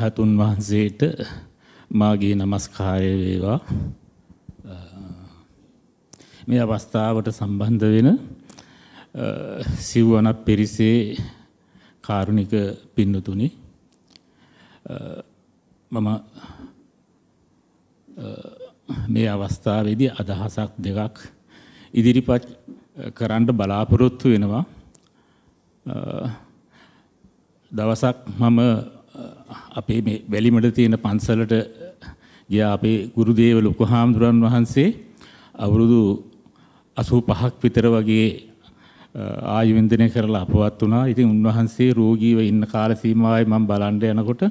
රහතුන් වහන්සේට මාගේ নমස්කාරය වේවා. මේ අවස්ථාවට සම්බන්ධ වෙන සිව්වන පිරිසේ කාරුණික පින්නතුනි මම මේ අවස්ථාවේදී අදහසක් දෙකක් ඉදිරිපත් කරන්න බලාපොරොත්තු වෙනවා දවසක් මම අපේ මේ වැලිමඩ තියෙන පන්සලට ගියා අපේ ගුරුදේව ලොකු හාමුදුරන් වහන්සේ අවුරුදු 85ක් විතර වගේ ආයු වින්දනය කරලා අපවත් වුණා. ඉතින් උන්වහන්සේ රෝගීව ඉන්න කාල සීමාවයි මම බලන්න යනකොට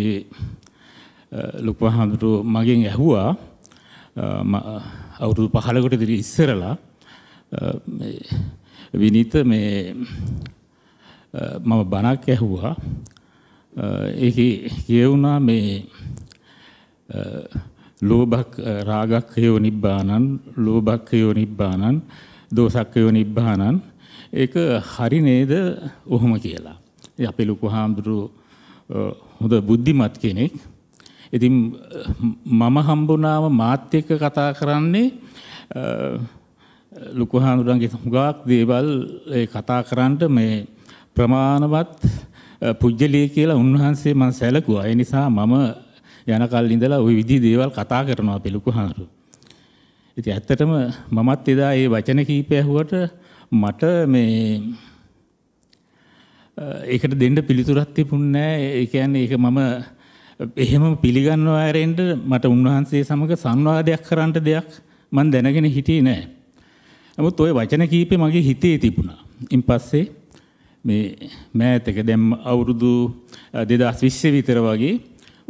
ඒ ලොකු හාමුදුරුව මගෙන් ඇහුවා අවුරුදු 15කට ඉස්සරලා විනිත මේ මම බණක් ඇහුවා ඒක කියවුණා මේ ලෝභක් රාගක්ඛයෝ නිබ්බානං ලෝභක්ඛයෝ නිබ්බානං දෝසක්ඛයෝ නිබ්බානං ඒක හරි නේද ඔහොම කියලා. ඉතින් අපේ ලොකු හාමුදුරු හොඳ බුද්ධිමත් කෙනෙක්. ඉතින් මම හම්බුණාම මාත් එක්ක කතා කරන්නේ ලොකු හාමුදුරන්ගේ හුඟක් දේවල් කතා කරන්නට මේ ප්‍රමාණවත් පුජ්‍යලී කියලා උන්වහන්සේ මම සැලකුවා. ඒ නිසා මම යන කල් ඉඳලා ওই විදි දේවල් කතා කරනවා පිළිකුහාරු. ඉතින් ඇත්තටම මමත් එදා මේ වචන කීපය ඇහුවට මට මේ ඒකට දෙන්න පිළිතුරක් තිබුණේ නැහැ. ඒ කියන්නේ ඒක මම එහෙම පිළිගන්නවා ඇරෙන්න මට උන්වහන්සේ සමග සංවාදයක් කරන්න දෙයක් මම දැනගෙන හිටියේ නැහැ. නමුත් ওই වචන කීපේ මගේ හිතේ තිබුණා. ඉන් පස්සේ මේ මෑතක දැම් අවුරුදු දෙදස් විශ්්‍ය විතර වගේ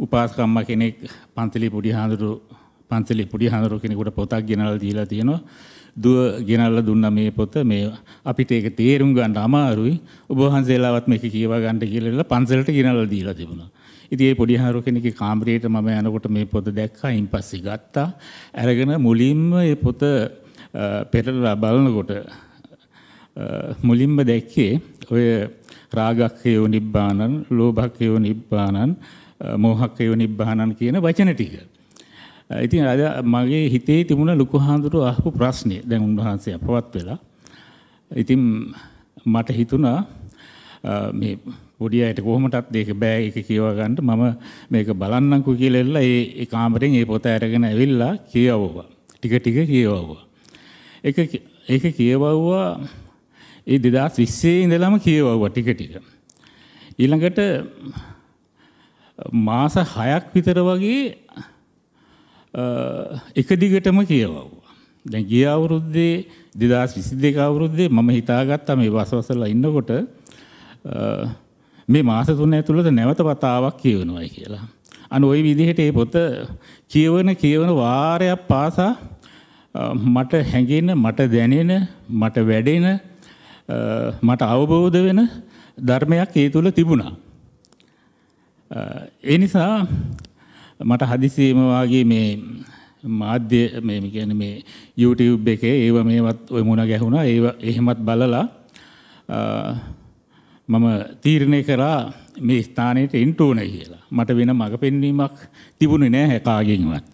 උපාස්කම්ම කෙනෙක් පන්තලි පොඩි හාඳුරු පන්සලි පොඩි හඳුරු කෙනෙකුට පොතක් ගෙනල් දීලා තියෙනවා දුව ගෙනල්ල දුන්න මේ පොත මේ අපිට ඒක තේරුම් ගන්න අමාරුයි ඔබහන්සේලාවත් මේක කියවා ගන්නට කියලා පන්සලට ගෙනල්ල දීලා තිබුණා. ඉතින් ඒ පොඩි හාරු කෙනෙක්ගේ කාමරයට මම යනකොට මේ පොත දැක්කා. ඉන්පස්සේ ගත්තා. අරගෙන මුලින්ම මේ පොත පෙරලා බලනකොට මුලින්ම දැක්කේ ඔය රාගක්ඛයෝ නිබ්බානං, ලෝභක්ඛයෝ නිබ්බානං, මෝහක්ඛයෝ නිබ්බානං කියන වචන ටික. ඉතින් අද මගේ හිතේ තිබුණ ලুকু හාඳුරු අහපු ප්‍රශ්නේ දැන් උන්වහන්සේ අපවත් වෙලා. ඉතින් මට හිතුණා මේ පොඩි අයට කොහොමටත් මේක බෑ ඒක කියවා ගන්න මම මේක බලන්නම්කෝ කියලා එල්ල ඒ ඒ කාමරෙන් ඒ පොත අරගෙන ඇවිල්ලා කියවුවා. ටික ටික කියවුවා. ඒක ඒක කියවුවා ඒ දෙදස් විස්සේ ඉඳලම කියවවා ටික ටික. ඊළඟට මාස හයක් විතර වගේ එක දිගටම කියවවා. දැන් ගිය අවුරුද්දේ 2022 අවුරුද්දේ මම හිතාගත්තා මේ වසවසලා ඉන්නකොට මේ මාස තුන ඇතුළත නැවත වතාවක් කියවනවායි කියලා. අන්න ওই විදිහට මේ පොත කියවන කියවන වාරයක් පාසා මට හැඟෙන මට දැනෙන මට වැඩෙන මට අවබෝධ වෙන ධර්මයක් ඒ තුළ තිබුණා. ඒ නිසා මට හදිසියම වාගේ මේ මාධ්‍ය මේ කියන මේ YouTube එකේ ඒව මේවත් ඔය මුණ ගැහුණා ඒව එහෙමත් බලලා මම තීරණය කරා මේ ස්ථානයට එන්න ඕනේ කියලා. මට වෙන මඟ පෙන්වීමක් තිබුණේ නැහැ කාගෙන්වත්.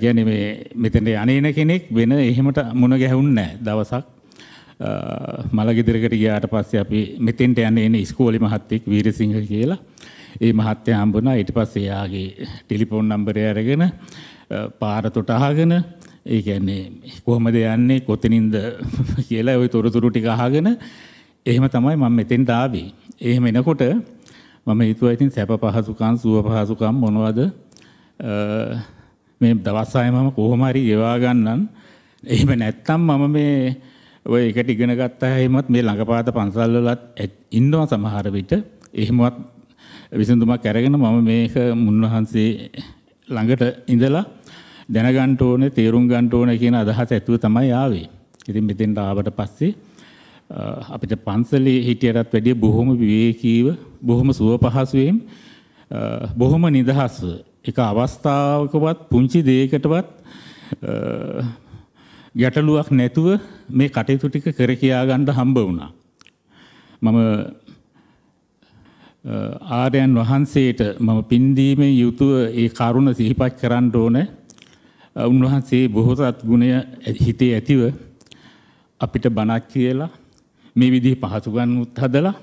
කියන්නේ මේ මෙතන යන්නේ කෙනෙක් වෙන එහෙමට මුණ ගැහුන්නේ නැහැ. දවසක් මළගෙදරකට ගියාට පස්සේ අපි මෙතෙන්ට යන්නේ ඉන්නේ ඉස්කෝලේ මහත්තයෙක් වීරසිංහ කියලා. ඒ මහත්තයා හම්බුණා ඊට පස්සේ එයාගේ ටෙලිෆෝන් නම්බරය අරගෙන පාර තොට අහගෙන ඒ කියන්නේ කොහොමද යන්නේ කොතනින්ද කියලා ওই තොරතුරු ටික අහගෙන එහෙම තමයි මම මෙතෙන්ට ආවේ. එහෙම එනකොට මම හිතුවා ඉතින් සැප පහසුකම් සුව පහසුකම් මොනවද මේ දවස් ආයේ මම කොහොම හරි ගෙවා ගන්නම්. එහෙම නැත්තම් මම මේ ඔය එකට ඉගෙන ගත්තා එහෙමත් මේ ළඟපාත පන්සල් වලත් ඉන්නවා සමහර විට එහෙමවත් විසඳුමක් අරගෙන මම මේක මුන්නහන්සේ ළඟට ඉඳලා දැනගන්න ඕනේ තේරුම් ගන්න ඕනේ කියන අදහස ඇතුව තමයි ආවේ. ඉතින් මෙතෙන්ට ආවට පස්සේ අපිට පන්සලේ හිටියටත් වැඩිය බොහොම විවේකීව බොහොම සුව පහසුවෙන් බොහොම නිදහස්ව එක අවස්ථාවකවත් පුංචි දෙයකටවත් ගැටලුවක් නැතුව මේ කටයුතු ටික කර කියා ගන්න හම්බ වුණා. මම ආර්යයන් වහන්සේට මම පින්දීමේ යුතුව ඒ කරුණ සිහිපත් කරන්න ඕනේ. උන්වහන්සේ බොහෝසත් ගුණය හිතේ ඇතිව අපිට බණක් කියලා මේ විදිහ පහසුකම් උත් හදලා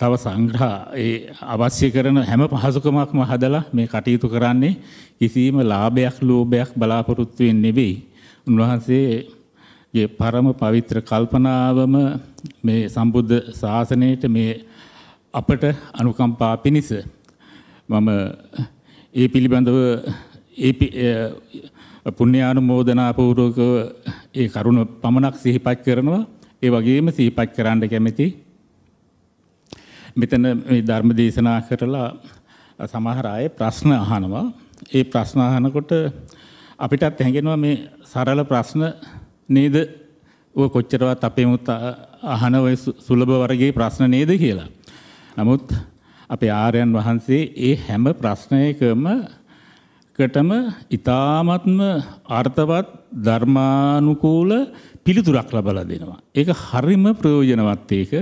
තව සංග්‍රහ ඒ අවශ්‍ය කරන හැම පහසුකමක්ම හදලා මේ කටයුතු කරන්නේ කිසිම ලාභයක් ලෝභයක් බලාපොරොත්තු වෙන්නේ නෙවෙයි. උන්වහන්සේගේ පරම පවිත්‍ර කල්පනාවම මේ සම්බුද්ධ ශාසනයට මේ අපට අනුකම්පා පිණිස මම ඒ පිළිබඳව ඒ පුණ්‍යානුමෝදනා පූර්වකව ඒ කරුණ පමණක් සිහිපත් කරනවා. ඒ වගේම සිහිපත් කරන්න කැමැතියි මෙතන මේ ධර්ම දේශනා කරලා සමහර අය ප්‍රශ්න අහනවා. ඒ ප්‍රශ්න අහනකොට අපිටත් හැඟෙනවා මේ සරල ප්‍රශ්න නේද? ඔය කොච්චරවත් අපේ මුත් අහන ඔය සුලභ වර්ගයේ ප්‍රශ්න නේද කියලා. නමුත් අපේ ආර්යයන් වහන්සේ ඒ හැම ප්‍රශ්නයකම එකටම ඊ타ත්ම අර්ථවත් ධර්මානුකූල පිළිතුරක් ලබලා දෙනවා. ඒක හරිම ප්‍රයෝජනවත් ඒක.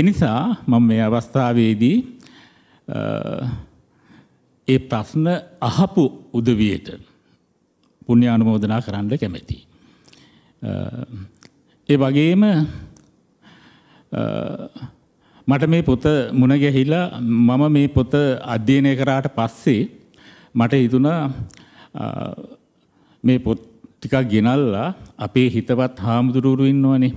එනිසා මම මේ අවස්ථාවේදී ඒ ප්‍රශ්න අහපු උදවියට පුුණ්‍ය අනුමෝදනා කරන්න කැමැති. ඒ වගේම මට මේ පොත මුණගැහිලා මම මේ පොත අධ්‍යයනය කරාට පස්සේ මට හිතුණා මේ පොත් ටිකක් ගෙනල්ලා අපේ හිතවත් හාමුදුරුවරු ඉන්නවනේ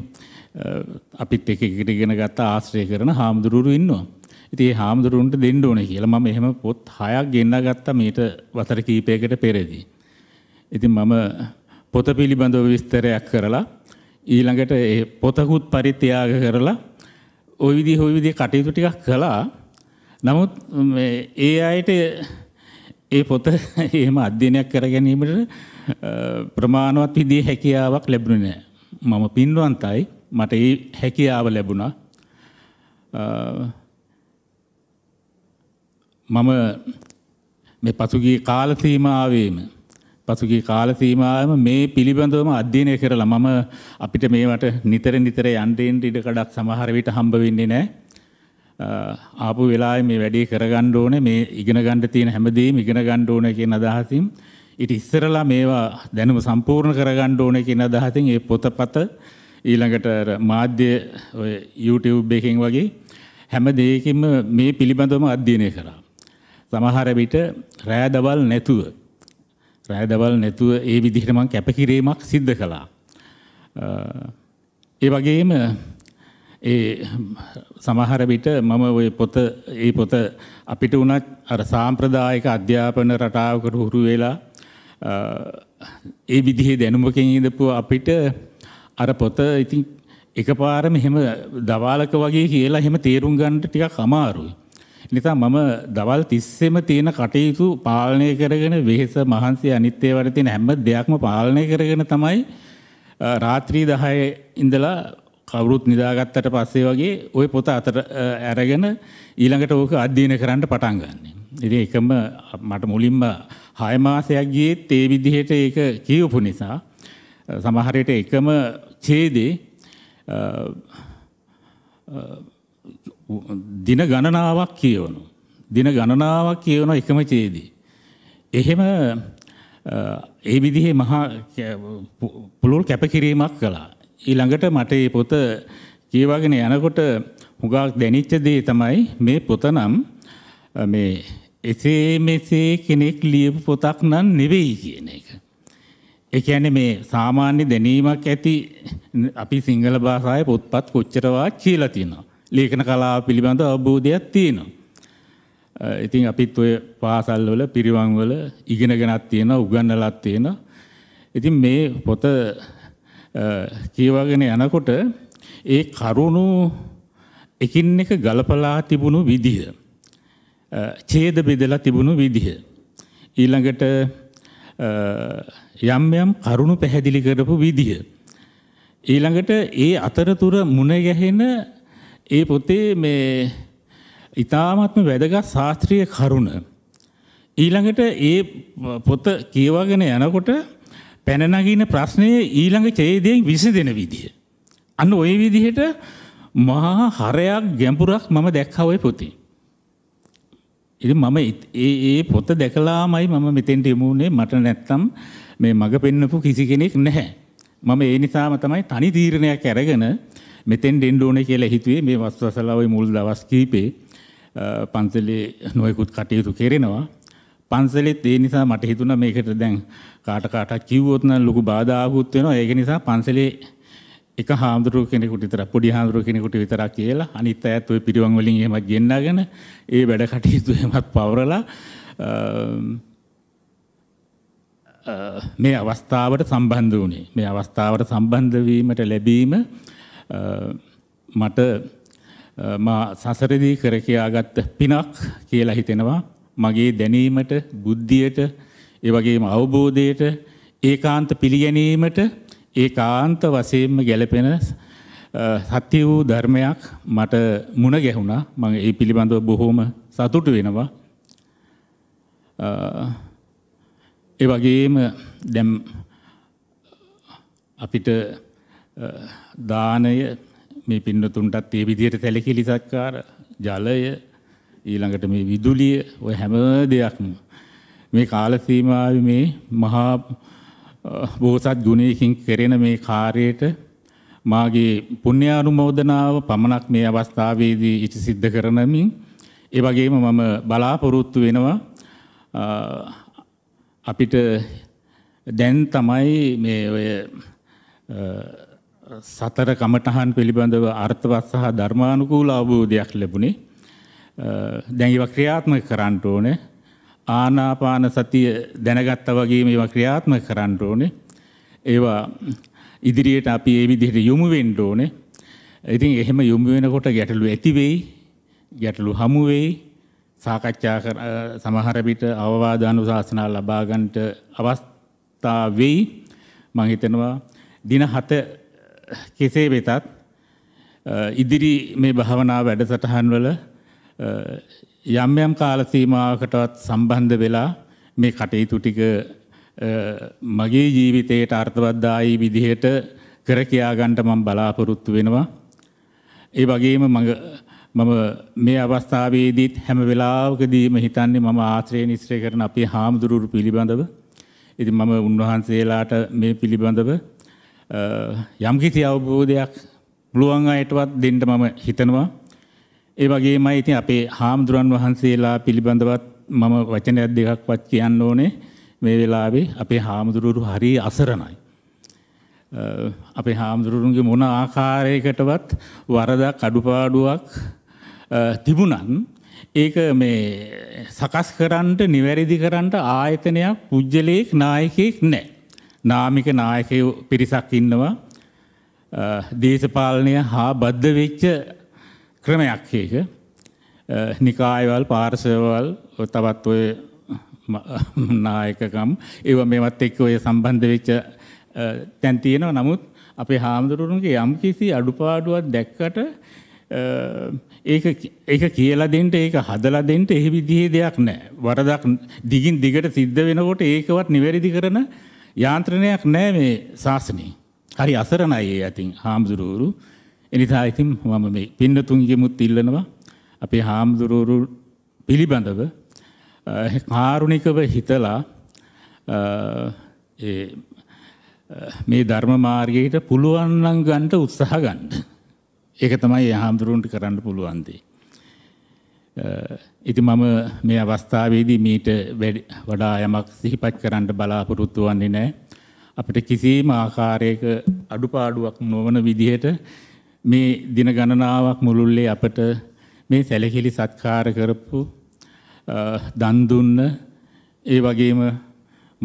අපිත් එක එකට ඉගෙන ගත්ත ආශ්‍රය කරන හාමුදුරුවරු ඉන්නවා. ඉතින් ඒ හාමුදුරුවන්ට දෙන්න ඕනේ කියලා මම එහෙම පොත් හයක් ගෙන්නා ගත්තා මීට වසර කීපයකට පෙරදී. ඉතින් මම පොත පිළිබඳව විස්තරයක් කරලා ඊළඟට ඒ පොතකුත් පරිත්‍යාග කරලා ওই විදිහ ওই විදිහ කටයුතු ටිකක් කළා. නමුත් ඒ අයට ඒ පොත එහෙම අධ්‍යයනයක් කර ගැනීමට ප්‍රමාණවත් විදිහේ හැකියාවක් ලැබුණේ නැහැ. මම පින්වන්තයි මට ඒ හැකියාව ලැබුණා. මම මේ පසුගිය කාල සීමාවේම පසුගිය කාල සීමාවම මේ පිළිබඳවම අධ්‍යයනය කරලා මම අපිට මේවට නිතර නිතර යන්ටෙන් ඉඩ කඩක් සමහර විට හම්බ වෙන්නේ නැහැ. ආපු වෙලාවේ මේ වැඩේ කරගන්න ඕනේ මේ ඉගෙන ගන්න තියෙන හැමදේම ඉගෙන ගන්න ඕනේ කියන අදහසින් ඊට ඉස්සරලා මේවා දැනුම සම්පූර්ණ කරගන්න ඕනේ කියන අදහසින් ඒ පොතපත ඊළඟට මාධ්‍ය YouTube එකෙන් වගේ හැම දෙයකින්ම මේ පිළිබඳවම අධ්‍යයනය කරා. සමහර විට රෑ දවල් නැතුව රෑ දවල් නැතුව ඒ විදිහට මම කැපකිරීමක් සිද්ධ කළා. ඒ වගේම ඒ සමහර විට මම ওই පොත ඒ පොත අපිට උනත් අර සාම්ප්‍රදායික අධ්‍යාපන රටාවකට හුරු වෙලා ඒ විදිහේ දැනුමකින් ඉඳපු අපිට අර පොත ඉතින් එකපාරම එහෙම දවාලක වගේ කියලා එහෙම තේරුම් ගන්නට ටිකක් අමාරුයි. නිසා මම දවල් 30ෙම තියෙන කටයුතු පාලනය කරගෙන වෙහෙස මහන්සි අනිත් ඒවාට තියෙන හැම දෙයක්ම පාලනය කරගෙන තමයි රාත්‍රී 10 ඉඳලා කවුරුත් නිදාගත්තට පස්සේ වගේ ওই පොත අතට අරගෙන ඊළඟට ඕක අධ්‍යයනය කරන්න පටන් ගන්න. ඉතින් එකම මට මුලින්ම 6 මාසයක් ගියේ ඒ විදිහට ඒක කියවපු නිසා සමහර එකම ඡේදේ දින ගණනාවක් කියවනු. දින ගණනාවක් කියවන එකම ඡේදේ. එහෙම ඒ විදිහේ මහා පුළුල් කැපකිරීමක් කළා. ඊළඟට මට මේ පොත කියවගෙන යනකොට හුඟක් දැනෙච්ච දේ තමයි මේ පොත නම් මේ එසේ මෙසේ කෙනෙක් ලියපු පොතක් නම් නෙවෙයි කියන එක. ඒ කියන්නේ මේ සාමාන්‍ය දැනීමක් ඇති අපි සිංහල භාෂාවේ පොත්පත් කොච්චරවත් කියලා තියෙනවා. ලේඛන කලාව පිළිබඳ අවබෝධයක් තියෙනවා. ඉතින් අපිත් ඔය පාසල් වල පිරිවම් වල ඉගෙනගෙනත් තියෙනවා උගන්වලත් තියෙනවා. ඉතින් මේ පොත කියවගෙන යනකොට ඒ කරුණු එකින් එක ගලපලා තිබුණු විදිහ ඡේද බෙදලා තිබුණු විදිහ ඊළඟට යම් යම් කරුණු පැහැදිලි කරපු විදිය. ඊළඟට ඒ අතරතුර මුණ ගැහෙන ඒ පොතේ මේ ඊ타ත්ම වැදගත් ශාස්ත්‍රීය කරුණ. ඊළඟට ඒ පොත කියවගෙන යනකොට පැන නගින ප්‍රශ්නේ ඊළඟ ඡේදයෙන් විසඳෙන විදිය. අන්න ওই විදිහට මහා හරයක් ගැඹුරක් මම දැක්කා ওই පොතේ. ඉතින් මම ඒ ඒ පොත දැකලාමයි මම මෙතෙන්ට යමු උනේ මට නැත්තම් මේ මඟ පෙන්නපු කිසි කෙනෙක් නැහැ. මම ඒ නිසාම තමයි තනි තීරණයක් අරගෙන මෙතෙන් දෙන්න ඕනේ කියලා හිතුවේ මේ වස්වසලාවේ මුල් දවස් කීපේ පන්සලේ නොයෙකුත් කටයුතු කෙරෙනවා. පන්සලෙත් ඒ නිසා මට හිතුණා මේකට දැන් කාට කාටක් කිව්වොත් නම් ලොකු බාධා ආවුත් වෙනවා. ඒක නිසා පන්සලේ එක හාමුදුරුව කෙනෙකුට විතර පොඩි හාමුදුරුව කෙනෙකුට විතරක් කියලා අනිත් අයත් ওই පිරිවන් වලින් එහෙමත් ගෙන්නගෙන ඒ වැඩ කටයුතු එහෙමත් පවරලා මේ අවස්ථාවට සම්බන්ධ වුණේ. මේ අවස්ථාවට සම්බන්ධ වීමට ලැබීම මට මා සසරදී කර කියාගත් පිනක් කියලා හිතෙනවා. මගේ දැනීමට, බුද්ධියට, ඒ වගේම අවබෝධයට, ඒකාන්ත පිළිගැනීමට ඒකාන්ත වශයෙන්ම ගැළපෙන සත්‍ය වූ ධර්මයක් මට මුණ ගැහුණා. මම ඒ පිළිබඳව බොහොම සතුටු වෙනවා. ඒ වගේම දැම් අපිට දානය මේ පින්නතුන්ටත් ඒ විදියට තැලකිලි සක්කාර ජලය ඊළඟට මේ විදුලිය ඔය හැම දෙයක්ම මේ කාලසීමාව මේ මහා බෝසත් ගුණයකින් කෙරෙන මේ කාර්යයට මාගේ පුණ්‍යානුමෝදනාව පමණක් මේ අවස්ථාවේදී ඉටි සිද්ධ කරනමින් ඒ වගේම මම බලාපොරොත්තු වෙනවා අපිට දැන් තමයි මේ ඔය සතර කමටහන් පිළිබඳව අර්ථවත් සහ ධර්මානුකූල අවබෝධයක් ලැබුණේ. දැන් ඒවා ක්‍රියාත්මක කරන්න ඕනේ. ආනාපාන සතිය දැනගත්තා වගේ මේවා ක්‍රියාත්මක කරන්න ඕනේ. ඒවා ඉදිරියට අපි ඒ විදිහට යොමු වෙන්න ඕනේ. ඉතින් එහෙම යොමු වෙනකොට ගැටලු ඇති වෙයි, ගැටලු හමු වෙයි. සාකච්ඡා කර සමහර විට අවවාදානුශාසනා ලබා ගන්නට අවස්ථා වෙයි මම හිතනවා දින 7 කෙසේ වෙතත් ඉදිරි මේ භාවනා වැඩසටහන් වල යම් යම් කාල සීමාවකටවත් සම්බන්ධ වෙලා මේ කටයුතු ටික මගේ ජීවිතයට අර්ථවත්දායි විදිහට කර කියා ගන්නට මම බලාපොරොත්තු වෙනවා. ඒ වගේම මගේ මම මේ අවස්ථාවේදීත් හැම වෙලාවකදීම හිතන්නේ මම ආශ්‍රය නිශ්‍රය කරන අපේ හාමුදුරුවරු පිළිබඳව. ඉතින් මම උන්වහන්සේලාට මේ පිළිබඳව යම්කිසි අවබෝධයක් පුළුවන් අයටවත් දෙන්න මම හිතනවා. ඒ වගේමයි ඉතින් අපේ හාමුදුරන් වහන්සේලා පිළිබඳවත් මම වචනයක් දෙකක්වත් කියන්න ඕනේ. මේ වෙලාවේ අපේ හාමුදුරුවරු හරි අසරණයි. අපේ හාමුදුරුවන්ගේ මොන ආකාරයකටවත් වරදක් අඩුපාඩුවක් තිබුණන් ඒක මේ සකස් කරන්නට නිවැරදි කරන්නට ආයතනයක් පුද්ජලයෙක් නායකයෙක් නෑ. නාමික නායකය පිරිසක් ඉන්නවා දේශපාලනය හා බද්ධ වෙච්ච ක්‍රමයක් ඒක නිකායවල් පාර්ශවවල් තවත් ඔය නායකකම් ඒව මෙවත් එක්ක ඔය සම්බන්ධ වෙච්ච තැන් තියෙනවා නමුත් අපේ හාමුදුරුවන්ගේ යම් කිසි අඩුපාඩුවක් දැක්කට ඒක කියලා දෙන්ට ඒක හදලා දෙන්ට එහි විදිහේ දෙයක් නෑ. වරදක් දිගින් දිගට සිද්ධ වෙනකොට ඒකවත් නිවැරදි කරන යාන්ත්‍රණයක් නෑ මේ ශාසනී. හරි අසරණයි ඒ ඇතින් හාමුදුරුවරු. එනිසා ඉතින් මම මේ පින්නතුන්ගේ මුත් ඉල්ලනවා අපේ හාමුදුරුවරු පිළිබඳව කාරුණිකව හිතලා මේ ධර්ම මාර්ගයට පුළුවන් නම් ගන්න උත්සාහ ගන්න. ඒක තමයි හාමුදුරුවන්ට කරන්න පුළුවන් දේ. ඉතින් මම මේ අවස්ථාවේදී මීට වඩා යමක් සිහිපත් කරන්න බලාපොරොත්තු වෙන්නේ නැහැ. අපිට කිසිම ආකාරයක අඩුපාඩුවක් නොවන විදිහට මේ දින ගණනාවක් මුළුල්ලේ අපට මේ සැලකිලි සත්කාර කරපු දන් දුන්න ඒ වගේම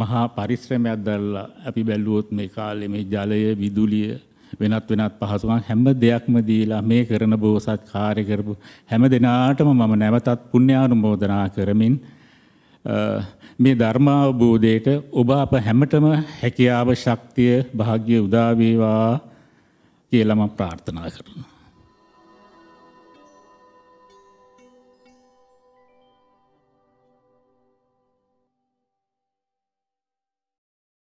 මහා පරිශ්‍රමයක් දැරලා අපි බැලුවොත් මේ කාලේ මේ ජලය විදුලිය වෙනත් වෙනත් පහසුකම් හැම දෙයක්ම දීලා මේ කරන බෝසත් කාර්ය කරපු හැම දිනාටම මම නැවතත් පුණ්‍යානුමෝදනා කරමින් මේ ධර්ම අවබෝධයට ඔබ අප හැමතෙම හැකියාව ශක්තිය වාග්ය උදා වේවා කියලා මම ප්‍රාර්ථනා කරනවා